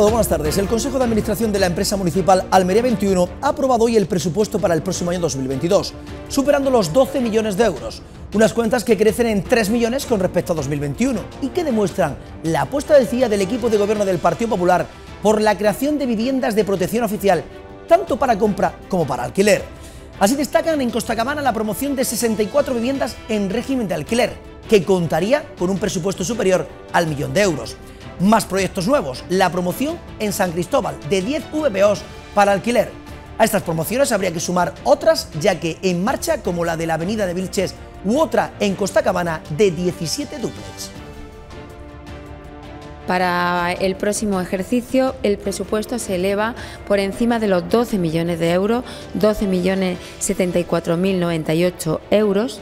buenas tardes. El Consejo de Administración de la empresa municipal Almería 21 ha aprobado hoy el presupuesto para el próximo año 2022, superando los 12 millones de euros, unas cuentas que crecen en 3 millones con respecto a 2021 y que demuestran la apuesta del CIA del equipo de gobierno del Partido Popular por la creación de viviendas de protección oficial, tanto para compra como para alquiler. Así destacan en Cabana la promoción de 64 viviendas en régimen de alquiler, que contaría con un presupuesto superior al millón de euros. Más proyectos nuevos, la promoción en San Cristóbal de 10 VPOs para alquiler. A estas promociones habría que sumar otras ya que en marcha como la de la Avenida de Vilches u otra en Costa Cabana de 17 duplex. Para el próximo ejercicio el presupuesto se eleva por encima de los 12 millones de euros, 12 millones euros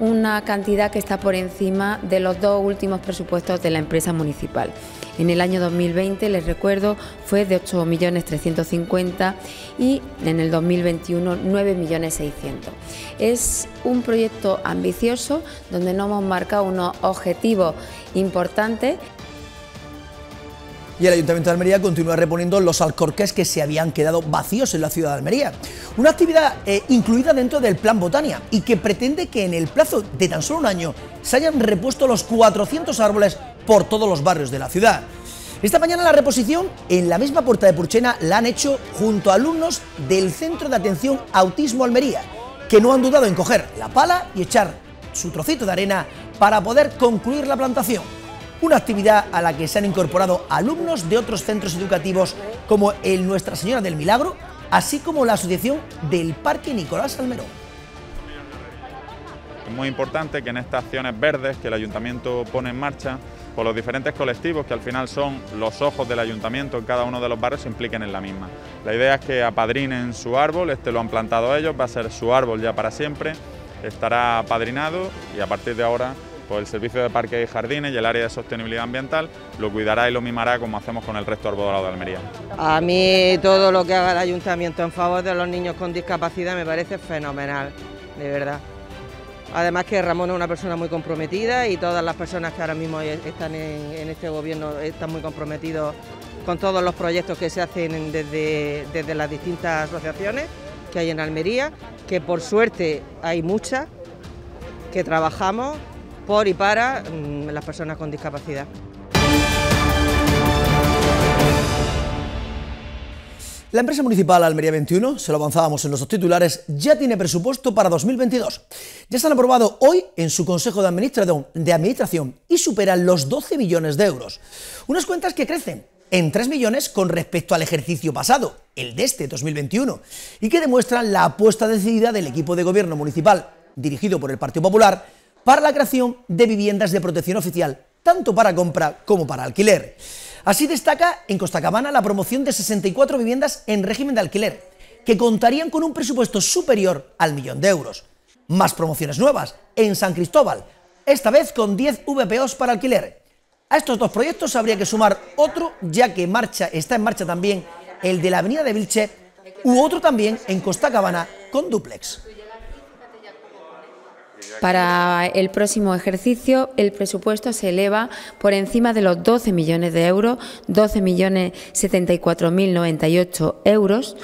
una cantidad que está por encima de los dos últimos presupuestos de la empresa municipal. En el año 2020, les recuerdo, fue de 8.350.000 y en el 2021 9.600.000. Es un proyecto ambicioso donde no hemos marcado unos objetivos importantes y el Ayuntamiento de Almería continúa reponiendo los alcorques que se habían quedado vacíos en la ciudad de Almería. Una actividad eh, incluida dentro del Plan Botania y que pretende que en el plazo de tan solo un año se hayan repuesto los 400 árboles por todos los barrios de la ciudad. Esta mañana la reposición en la misma puerta de Purchena la han hecho junto a alumnos del Centro de Atención Autismo Almería, que no han dudado en coger la pala y echar su trocito de arena para poder concluir la plantación una actividad a la que se han incorporado alumnos de otros centros educativos como el Nuestra Señora del Milagro, así como la Asociación del Parque Nicolás Almerón. Es muy importante que en estas acciones verdes que el Ayuntamiento pone en marcha, por los diferentes colectivos que al final son los ojos del ayuntamiento en cada uno de los barrios se impliquen en la misma. La idea es que apadrinen su árbol, este lo han plantado ellos, va a ser su árbol ya para siempre, estará apadrinado y a partir de ahora pues el Servicio de Parques y Jardines y el área de sostenibilidad ambiental lo cuidará y lo mimará como hacemos con el resto arbolado de Almería. A mí todo lo que haga el ayuntamiento en favor de los niños con discapacidad me parece fenomenal, de verdad. Además que Ramón es una persona muy comprometida y todas las personas que ahora mismo e-, están en, este gobierno están muy comprometidos con todos los proyectos que se hacen desde, desde las distintas asociaciones que hay en Almería, que por suerte hay muchas, que trabajamos por y para mm, las personas con discapacidad. La empresa municipal Almería 21, se lo avanzábamos en dos titulares, ya tiene presupuesto para 2022. Ya se han aprobado hoy en su Consejo de Administración, de Administración y superan los 12 millones de euros. Unas cuentas que crecen en 3 millones con respecto al ejercicio pasado, el de este 2021, y que demuestran la apuesta decidida del equipo de gobierno municipal dirigido por el Partido Popular para la creación de viviendas de protección oficial, tanto para compra como para alquiler. Así destaca en Costa Cabana la promoción de 64 viviendas en régimen de alquiler, que contarían con un presupuesto superior al millón de euros. Más promociones nuevas en San Cristóbal, esta vez con 10 VPOs para alquiler. A estos dos proyectos habría que sumar otro, ya que marcha, está en marcha también el de la Avenida de Vilche, u otro también en Costa Cabana con duplex. Para el próximo ejercicio, el presupuesto se eleva por encima de los 12 millones de euros, 12 millones 74.098 euros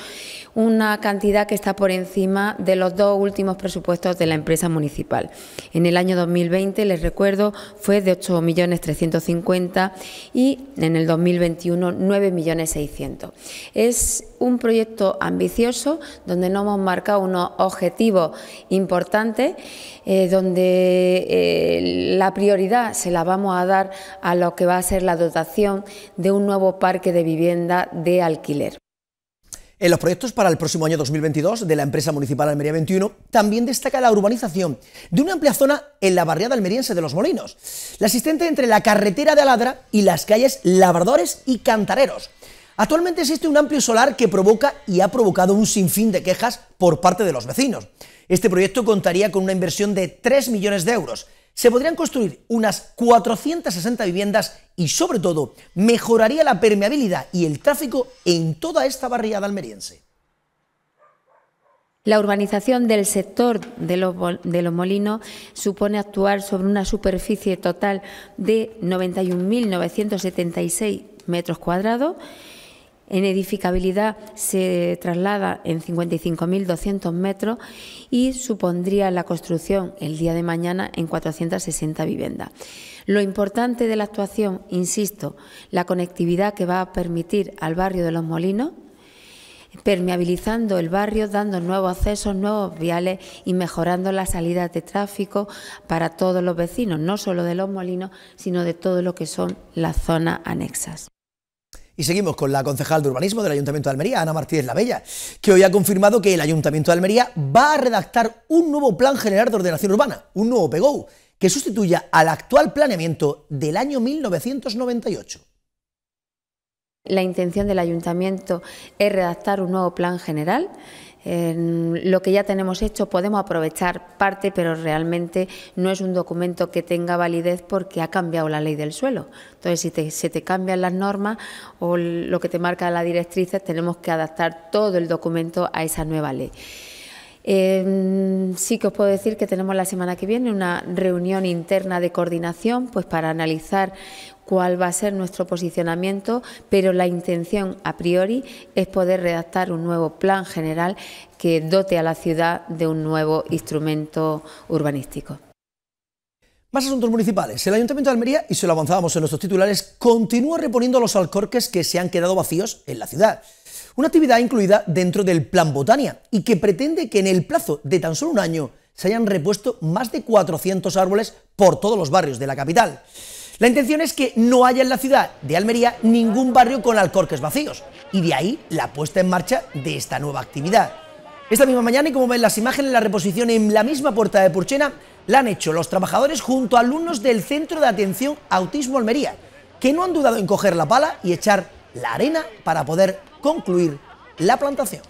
una cantidad que está por encima de los dos últimos presupuestos de la empresa municipal. En el año 2020, les recuerdo, fue de 8.350.000 y en el 2021 9.600.000. Es un proyecto ambicioso donde nos hemos marcado unos objetivos importantes, eh, donde eh, la prioridad se la vamos a dar a lo que va a ser la dotación de un nuevo parque de vivienda de alquiler. En los proyectos para el próximo año 2022 de la empresa municipal Almería 21 también destaca la urbanización de una amplia zona en la barriada almeriense de Los Molinos, la existente entre la carretera de Aladra y las calles Labradores y Cantareros. Actualmente existe un amplio solar que provoca y ha provocado un sinfín de quejas por parte de los vecinos. Este proyecto contaría con una inversión de 3 millones de euros se podrían construir unas 460 viviendas y sobre todo mejoraría la permeabilidad y el tráfico en toda esta barriada almeriense. La urbanización del sector de los, de molinos supone actuar sobre una superficie total de 91.976 metros cuadrados en edificabilidad se traslada en 55.200 metros y supondría la construcción el día de mañana en 460 viviendas. Lo importante de la actuación, insisto, la conectividad que va a permitir al barrio de Los Molinos permeabilizando el barrio, dando nuevos accesos, nuevos viales y mejorando la salida de tráfico para todos los vecinos, no solo de los molinos, sino de todo lo que son las zonas anexas. Y seguimos con la concejal de urbanismo del Ayuntamiento de Almería, Ana Martínez La Bella, que hoy ha confirmado que el Ayuntamiento de Almería va a redactar un nuevo plan general de ordenación urbana, un nuevo PGO, que sustituya al actual planeamiento del año 1998. La intención del Ayuntamiento es redactar un nuevo plan general lo que ya tenemos hecho podemos aprovechar parte, pero realmente no es un documento que tenga validez porque ha cambiado la ley del suelo. Entonces, si se te cambian las normas o lo que te marca la directriz, tenemos que adaptar todo el documento a esa nueva ley. Em, sí que os puedo decir que tenemos la semana que viene una reunión interna de coordinación pues para analizar cuál va a ser nuestro posicionamiento, pero la intención a priori es poder redactar un nuevo plan general que dote a la ciudad de un nuevo instrumento urbanístico. Más asuntos municipales. El Ayuntamiento de Almería, y se lo avanzábamos en nuestros titulares, continúa reponiendo los alcorques que se han quedado vacíos en la ciudad. Una actividad incluida dentro del Plan Botania y que pretende que en el plazo de tan solo un año se hayan repuesto más de 400 árboles por todos los barrios de la capital. La intención es que no haya en la ciudad de Almería ningún barrio con alcorques vacíos, y de ahí la puesta en marcha de esta nueva actividad. Esta misma mañana, y como ven las imágenes, la reposición en la misma puerta de Purchena la han hecho los trabajadores junto a alumnos del Centro de Atención Autismo Almería, que no han dudado en coger la pala y echar la arena para poder concluir la plantación.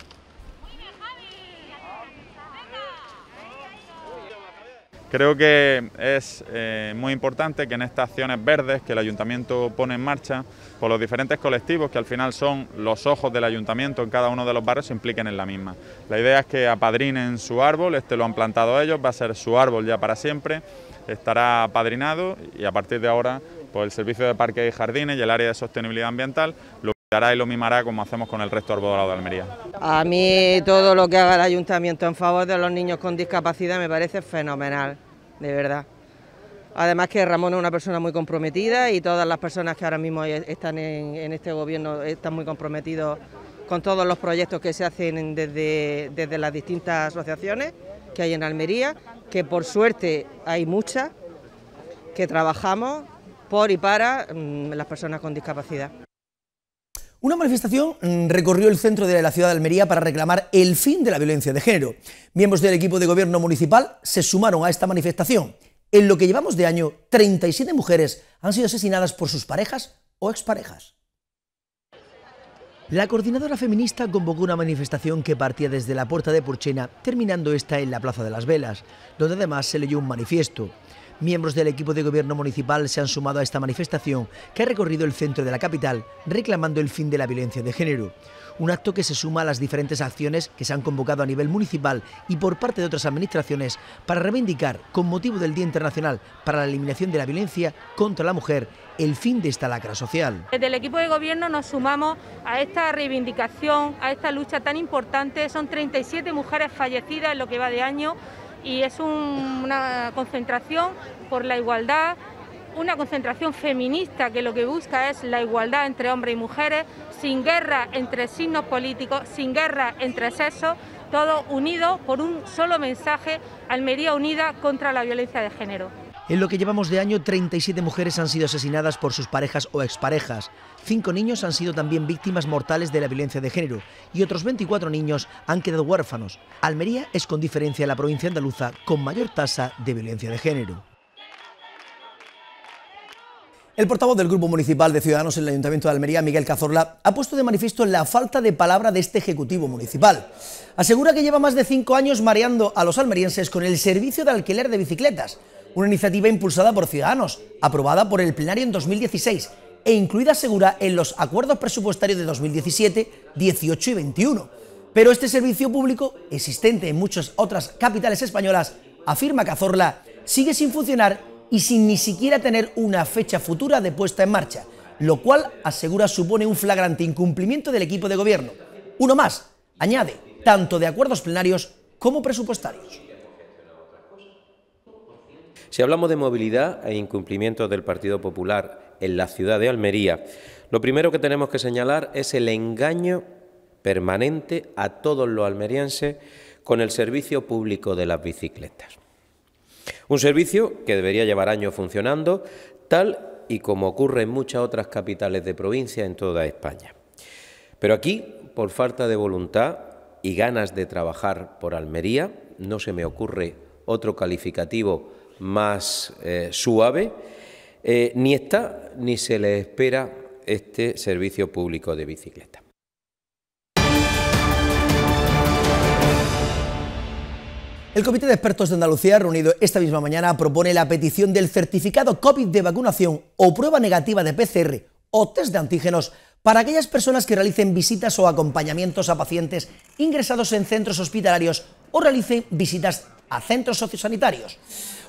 Creo que es eh, muy importante que en estas acciones verdes que el ayuntamiento pone en marcha, por los diferentes colectivos que al final son los ojos del ayuntamiento en cada uno de los barrios, se impliquen en la misma. La idea es que apadrinen su árbol, este lo han plantado ellos, va a ser su árbol ya para siempre, estará apadrinado y a partir de ahora pues el servicio de parques y jardines y el área de sostenibilidad ambiental y lo mimará como hacemos con el resto arbolado de Almería. A mí todo lo que haga el ayuntamiento en favor de los niños con discapacidad me parece fenomenal, de verdad. Además que Ramón es una persona muy comprometida y todas las personas que ahora mismo están en, este gobierno están muy comprometidos con todos los proyectos que se hacen desde, las distintas asociaciones que hay en Almería, que por suerte hay muchas, que trabajamos por y para mm, las personas con discapacidad. Una manifestación mm, recorrió el centro de la ciudad de Almería para reclamar el fin de la violencia de género. Miembros del equipo de gobierno municipal se sumaron a esta manifestación. En lo que llevamos de año, 37 mujeres han sido asesinadas por sus parejas o exparejas. La coordinadora feminista convocó una manifestación que partía desde la puerta de Porchena, terminando esta en la Plaza de las Velas, donde además se leyó un manifiesto. Miembros del equipo de gobierno municipal se han sumado a esta manifestación que ha recorrido el centro de la capital reclamando el fin de la violencia de género. Un acto que se suma a las diferentes acciones que se han convocado a nivel municipal y por parte de otras administraciones para reivindicar, con motivo del Día Internacional para la Eliminación de la Violencia contra la Mujer, el fin de esta lacra social. Desde el equipo de gobierno nos sumamos a esta reivindicación, a esta lucha tan importante. Son 37 mujeres fallecidas en lo que va de año y es una concentración por la igualdad, una concentración feminista que lo que busca es la igualdad entre hombres y mujeres, sin guerra entre signos políticos, sin guerra entre sexos, todo unido por un solo mensaje, Almería unida contra la violencia de género. En lo que llevamos de año, 37 mujeres han sido asesinadas por sus parejas o exparejas. Cinco niños han sido también víctimas mortales de la violencia de género y otros 24 niños han quedado huérfanos. Almería es con diferencia la provincia andaluza con mayor tasa de violencia de género. El portavoz del Grupo Municipal de Ciudadanos en el Ayuntamiento de Almería, Miguel Cazorla, ha puesto de manifiesto la falta de palabra de este Ejecutivo Municipal. Asegura que lleva más de cinco años mareando a los almerienses con el servicio de alquiler de bicicletas, una iniciativa impulsada por Ciudadanos, aprobada por el Plenario en 2016 e incluida segura en los acuerdos presupuestarios de 2017, 18 y 21. Pero este servicio público, existente en muchas otras capitales españolas, afirma Cazorla, sigue sin funcionar y sin ni siquiera tener una fecha futura de puesta en marcha, lo cual asegura supone un flagrante incumplimiento del equipo de gobierno. Uno más, añade, tanto de acuerdos plenarios como presupuestarios. Si hablamos de movilidad e incumplimiento del Partido Popular en la ciudad de Almería, lo primero que tenemos que señalar es el engaño permanente a todos los almerienses con el servicio público de las bicicletas. Un servicio que debería llevar años funcionando, tal y como ocurre en muchas otras capitales de provincia en toda España. Pero aquí, por falta de voluntad y ganas de trabajar por Almería, no se me ocurre otro calificativo más eh, suave, eh, ni está ni se le espera este servicio público de bicicleta. El Comité de Expertos de Andalucía, reunido esta misma mañana, propone la petición del certificado COVID de vacunación o prueba negativa de PCR o test de antígenos para aquellas personas que realicen visitas o acompañamientos a pacientes ingresados en centros hospitalarios o realicen visitas a centros sociosanitarios.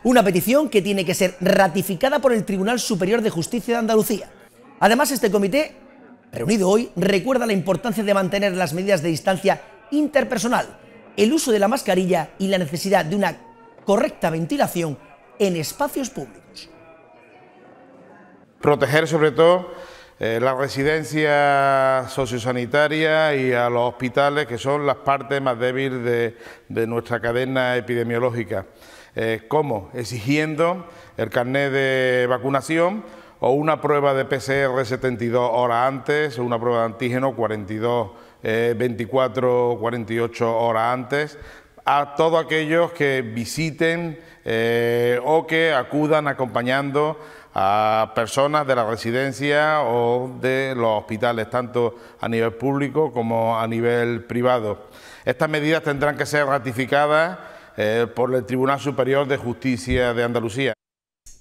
Una petición que tiene que ser ratificada por el Tribunal Superior de Justicia de Andalucía. Además, este comité, reunido hoy, recuerda la importancia de mantener las medidas de distancia interpersonal, el uso de la mascarilla y la necesidad de una correcta ventilación en espacios públicos. Proteger sobre todo eh, la residencia sociosanitaria y a los hospitales, que son las partes más débiles de nuestra cadena epidemiológica como eh, ¿Cómo? Exigiendo el carnet de vacunación o una prueba de PCR 72 horas antes, o una prueba de antígeno 42, 24, 48 horas antes, a todos aquellos que visiten eh, o que acudan acompañando a personas de la residencia o de los hospitales, tanto a nivel público como a nivel privado. Estas medidas tendrán que ser ratificadas eh, por el Tribunal Superior de Justicia de Andalucía.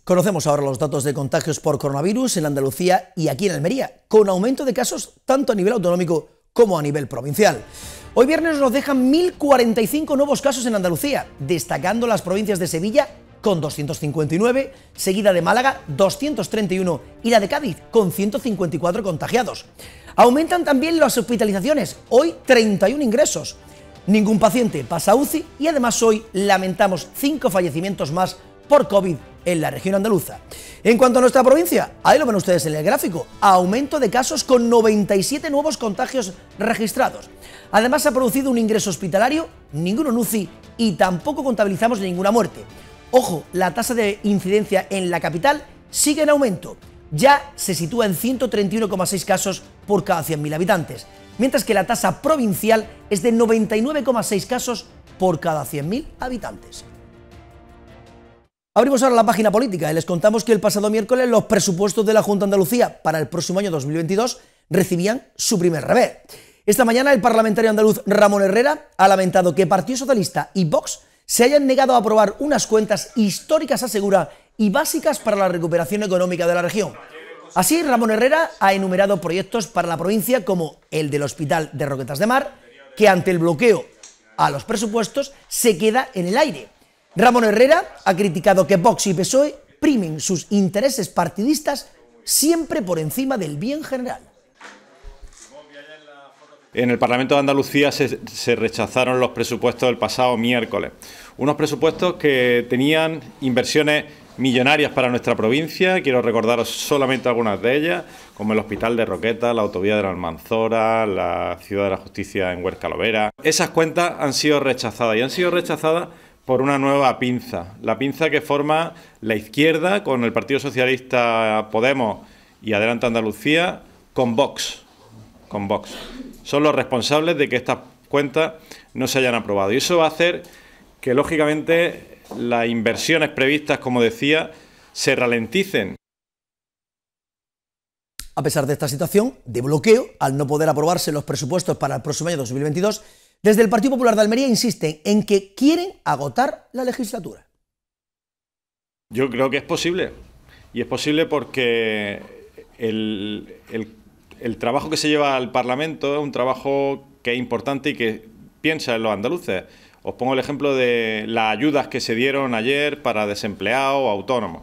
Conocemos ahora los datos de contagios por coronavirus en Andalucía y aquí en Almería, con aumento de casos tanto a nivel autonómico como a nivel provincial. Hoy viernes nos dejan 1.045 nuevos casos en Andalucía, destacando las provincias de Sevilla con 259, seguida de Málaga 231 y la de Cádiz con 154 contagiados. Aumentan también las hospitalizaciones, hoy 31 ingresos. Ningún paciente pasa a UCI y además hoy lamentamos cinco fallecimientos más por COVID en la región andaluza. En cuanto a nuestra provincia, ahí lo ven ustedes en el gráfico, aumento de casos con 97 nuevos contagios registrados. Además se ha producido un ingreso hospitalario, ninguno en UCI y tampoco contabilizamos ninguna muerte. Ojo, la tasa de incidencia en la capital sigue en aumento, ya se sitúa en 131,6 casos por cada 100.000 habitantes mientras que la tasa provincial es de 99,6 casos por cada 100.000 habitantes. Abrimos ahora la página política y les contamos que el pasado miércoles los presupuestos de la Junta Andalucía para el próximo año 2022 recibían su primer revés. Esta mañana el parlamentario andaluz Ramón Herrera ha lamentado que Partido Socialista y Vox se hayan negado a aprobar unas cuentas históricas, asegura, y básicas para la recuperación económica de la región. Así, Ramón Herrera ha enumerado proyectos para la provincia como el del Hospital de Roquetas de Mar, que ante el bloqueo a los presupuestos se queda en el aire. Ramón Herrera ha criticado que Vox y PSOE primen sus intereses partidistas siempre por encima del bien general. En el Parlamento de Andalucía se, rechazaron los presupuestos del pasado miércoles. Unos presupuestos que tenían inversiones millonarias para nuestra provincia. Quiero recordaros solamente algunas de ellas, como el Hospital de Roqueta, la Autovía de la Almanzora, la Ciudad de la Justicia en Huerca Lovera. Esas cuentas han sido rechazadas y han sido rechazadas por una nueva pinza, la pinza que forma la izquierda con el Partido Socialista Podemos y Adelante Andalucía con Vox, con Vox. Son los responsables de que estas cuentas no se hayan aprobado y eso va a hacer que lógicamente las inversiones previstas, como decía, se ralenticen. A pesar de esta situación de bloqueo, al no poder aprobarse los presupuestos para el próximo año 2022, desde el Partido Popular de Almería insisten en que quieren agotar la legislatura. Yo creo que es posible. Y es posible porque el, trabajo que se lleva al Parlamento es un trabajo que es importante y que piensa en los andaluces. Os pongo el ejemplo de las ayudas que se dieron ayer para desempleados, autónomos.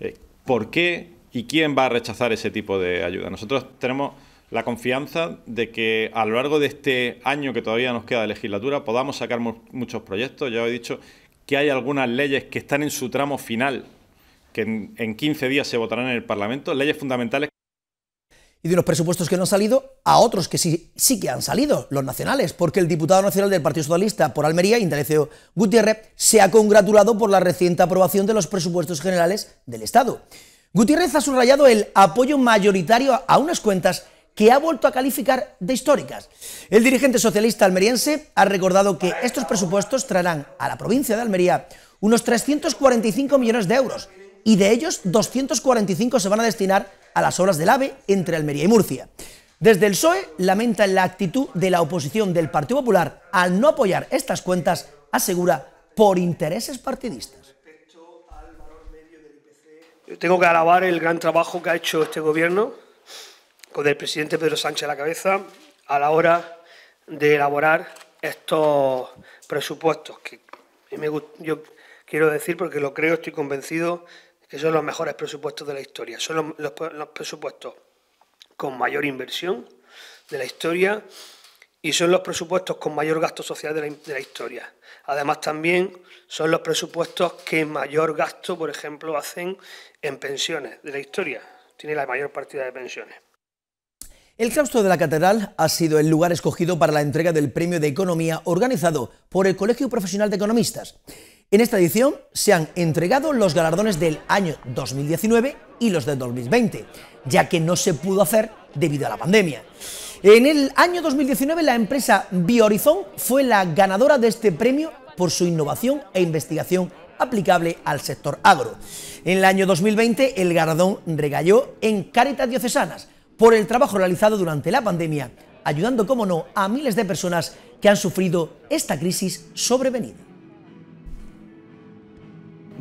Eh, ¿Por qué y quién va a rechazar ese tipo de ayuda? Nosotros tenemos la confianza de que a lo largo de este año que todavía nos queda de legislatura podamos sacar muchos proyectos. Ya he dicho que hay algunas leyes que están en su tramo final, que en, en 15 días se votarán en el Parlamento, leyes fundamentales y de unos presupuestos que no han salido a otros que sí, sí que han salido, los nacionales, porque el diputado nacional del Partido Socialista por Almería, Indalecio Gutiérrez, se ha congratulado por la reciente aprobación de los presupuestos generales del Estado. Gutiérrez ha subrayado el apoyo mayoritario a unas cuentas que ha vuelto a calificar de históricas. El dirigente socialista almeriense ha recordado que estos presupuestos traerán a la provincia de Almería unos 345 millones de euros, y de ellos 245 se van a destinar a las obras del AVE entre Almería y Murcia. Desde el PSOE lamenta la actitud de la oposición del Partido Popular al no apoyar estas cuentas, asegura, por intereses partidistas. Yo tengo que alabar el gran trabajo que ha hecho este gobierno, con el presidente Pedro Sánchez a la cabeza, a la hora de elaborar estos presupuestos, que yo quiero decir porque lo creo, estoy convencido que son los mejores presupuestos de la historia. Son los, presupuestos con mayor inversión de la historia y son los presupuestos con mayor gasto social de la, de la, historia. Además, también son los presupuestos que mayor gasto, por ejemplo, hacen en pensiones de la historia. Tiene la mayor partida de pensiones. El claustro de la catedral ha sido el lugar escogido para la entrega del Premio de Economía organizado por el Colegio Profesional de Economistas. En esta edición se han entregado los galardones del año 2019 y los del 2020, ya que no se pudo hacer debido a la pandemia. En el año 2019 la empresa Biohorizon fue la ganadora de este premio por su innovación e investigación aplicable al sector agro. En el año 2020 el galardón regalló en Caritas Diocesanas por el trabajo realizado durante la pandemia, ayudando, como no, a miles de personas que han sufrido esta crisis sobrevenida.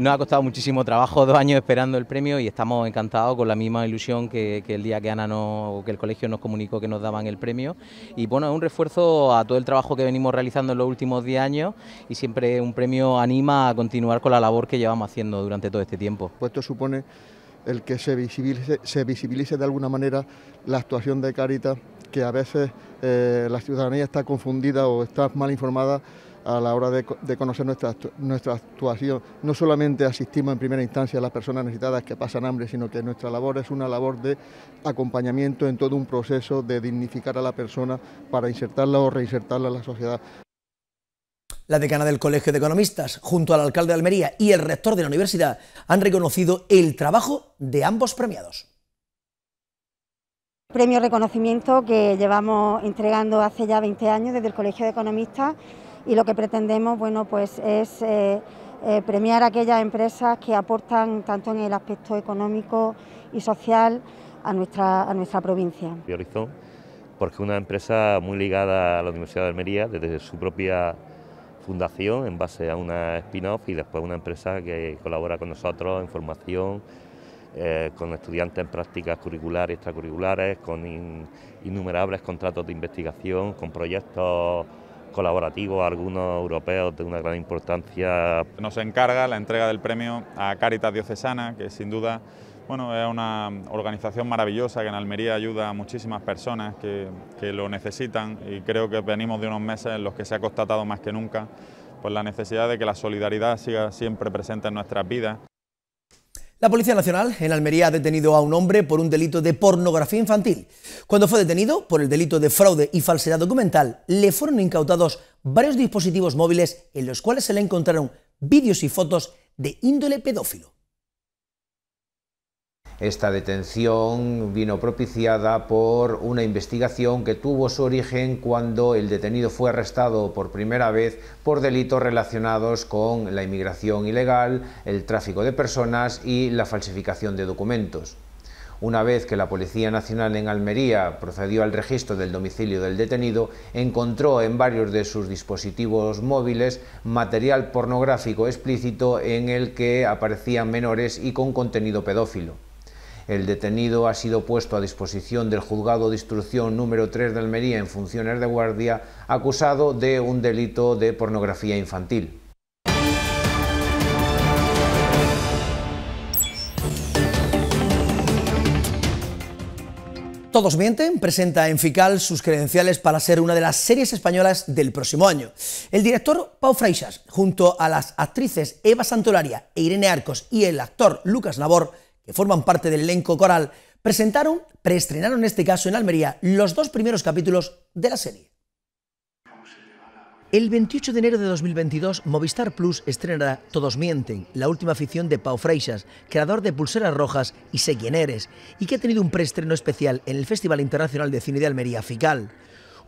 Nos ha costado muchísimo trabajo, dos años esperando el premio y estamos encantados con la misma ilusión que, el día que Ana nos, que el colegio nos comunicó que nos daban el premio. Y bueno, es un refuerzo a todo el trabajo que venimos realizando en los últimos 10 años y siempre un premio anima a continuar con la labor que llevamos haciendo durante todo este tiempo. Pues esto supone el que se visibilice, de alguna manera la actuación de Caritas, que a veces eh, la ciudadanía está confundida o está mal informada a la hora de, conocer nuestra, nuestra actuación. No solamente asistimos en primera instancia a las personas necesitadas que pasan hambre, sino que nuestra labor es una labor de acompañamiento en todo un proceso de dignificar a la persona para insertarla o reinsertarla en la sociedad. La decana del Colegio de Economistas, junto al alcalde de Almería y el rector de la universidad, han reconocido el trabajo de ambos premiados premio reconocimiento que llevamos entregando hace ya 20 años desde el Colegio de Economistas y lo que pretendemos bueno, pues es eh, eh, premiar a aquellas empresas que aportan tanto en el aspecto económico y social a nuestra, a nuestra provincia. Biorizón, porque una empresa muy ligada a la Universidad de Almería desde su propia fundación en base a una spin-off y después una empresa que colabora con nosotros en formación, eh, con estudiantes en prácticas curriculares, extracurriculares, con innumerables contratos de investigación, con proyectos colaborativos, algunos europeos de una gran importancia. Nos encarga la entrega del premio a Caritas Diocesana, que sin duda bueno, es una organización maravillosa que en Almería ayuda a muchísimas personas que, que lo necesitan y creo que venimos de unos meses en los que se ha constatado más que nunca pues la necesidad de que la solidaridad siga siempre presente en nuestras vidas. La Policía Nacional en Almería ha detenido a un hombre por un delito de pornografía infantil. Cuando fue detenido por el delito de fraude y falsedad documental, le fueron incautados varios dispositivos móviles en los cuales se le encontraron vídeos y fotos de índole pedófilo. Esta detención vino propiciada por una investigación que tuvo su origen cuando el detenido fue arrestado por primera vez por delitos relacionados con la inmigración ilegal, el tráfico de personas y la falsificación de documentos. Una vez que la Policía Nacional en Almería procedió al registro del domicilio del detenido, encontró en varios de sus dispositivos móviles material pornográfico explícito en el que aparecían menores y con contenido pedófilo. El detenido ha sido puesto a disposición del juzgado de instrucción número 3 de Almería en funciones de guardia, acusado de un delito de pornografía infantil. Todos mienten presenta en Fical sus credenciales para ser una de las series españolas del próximo año. El director Pau Freixas, junto a las actrices Eva Santolaria e Irene Arcos y el actor Lucas Labor forman parte del elenco coral, presentaron, preestrenaron en este caso en Almería, los dos primeros capítulos de la serie. El 28 de enero de 2022, Movistar Plus estrenará Todos Mienten, la última ficción de Pau Freixas, creador de Pulseras Rojas y Sé quién eres, y que ha tenido un preestreno especial en el Festival Internacional de Cine de Almería, FICAL.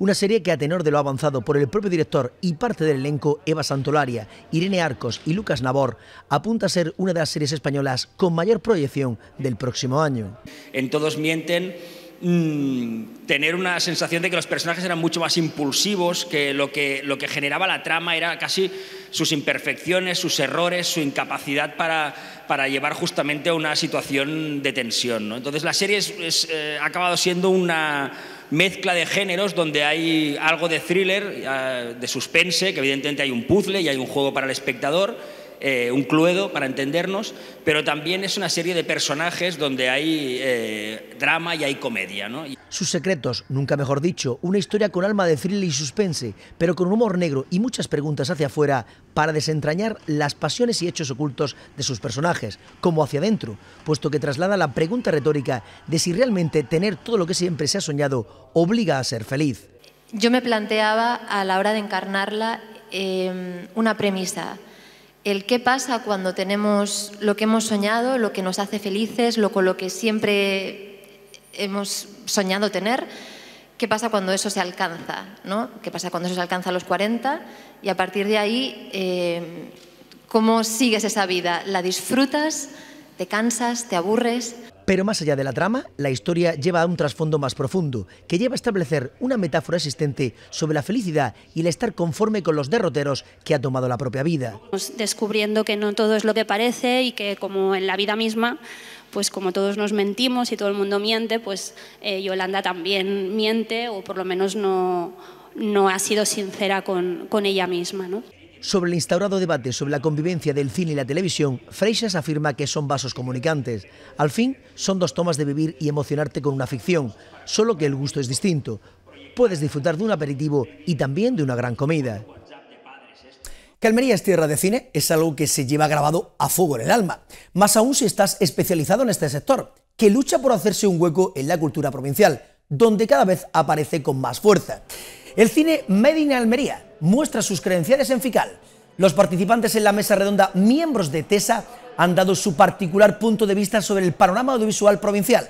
Una serie que a tenor de lo avanzado por el propio director y parte del elenco Eva Santolaria, Irene Arcos y Lucas Nabor, apunta a ser una de las series españolas con mayor proyección del próximo año. En Todos Mienten mm, tener una sensación de que los personajes eran mucho más impulsivos, que lo, que lo que generaba la trama era casi sus imperfecciones, sus errores, su incapacidad para, para llevar justamente a una situación de tensión. Entonces la serie eh, ha acabado siendo una, mezcla de géneros donde hay algo de thriller, ah, de suspense, que evidentemente hay un puzzle y hay un juego para el espectador eh, un cluedo para entendernos, pero también es una serie de personajes donde hay eh, drama y hay comedia. ¿no? Sus secretos, nunca mejor dicho, una historia con alma de thriller y suspense, pero con humor negro y muchas preguntas hacia afuera para desentrañar las pasiones y hechos ocultos de sus personajes, como hacia adentro, puesto que traslada la pregunta retórica de si realmente tener todo lo que siempre se ha soñado obliga a ser feliz. Yo me planteaba a la hora de encarnarla eh, una premisa el qué pasa cuando tenemos lo que hemos soñado, lo que nos hace felices, lo con lo que siempre hemos soñado tener, qué pasa cuando eso se alcanza, ¿no? qué pasa cuando eso se alcanza a los 40 y a partir de ahí, eh, ¿cómo sigues esa vida? ¿La disfrutas? ¿Te cansas? ¿Te aburres? Pero más allá de la trama, la historia lleva a un trasfondo más profundo, que lleva a establecer una metáfora existente sobre la felicidad y el estar conforme con los derroteros que ha tomado la propia vida. Pues descubriendo que no todo es lo que parece y que como en la vida misma, pues como todos nos mentimos y todo el mundo miente, pues eh, Yolanda también miente o por lo menos no, ha sido sincera con, con ella misma. ¿no? Sobre el instaurado debate sobre la convivencia del cine y la televisión, Freixas afirma que son vasos comunicantes. Al fin, son dos tomas de vivir y emocionarte con una ficción, solo que el gusto es distinto. Puedes disfrutar de un aperitivo y también de una gran comida. Calmería es tierra de cine es algo que se lleva grabado a fuego en el alma, más aún si estás especializado en este sector, que lucha por hacerse un hueco en la cultura provincial, donde cada vez aparece con más fuerza. El cine Medina Almería muestra sus credenciales en FICAL. Los participantes en la mesa redonda, miembros de TESA, han dado su particular punto de vista sobre el panorama audiovisual provincial.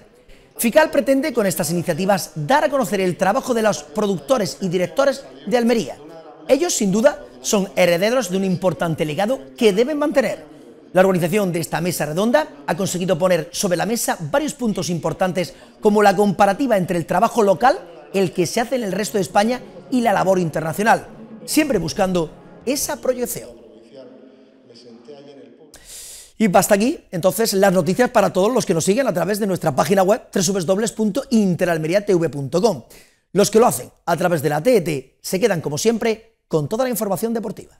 FICAL pretende con estas iniciativas dar a conocer el trabajo de los productores y directores de Almería. Ellos, sin duda, son herederos de un importante legado que deben mantener. La organización de esta mesa redonda ha conseguido poner sobre la mesa varios puntos importantes como la comparativa entre el trabajo local el que se hace en el resto de España y la labor internacional, siempre buscando esa proyección. Y basta aquí, entonces, las noticias para todos los que nos siguen a través de nuestra página web www.interalmeriatv.com. Los que lo hacen a través de la TET e se quedan, como siempre, con toda la información deportiva.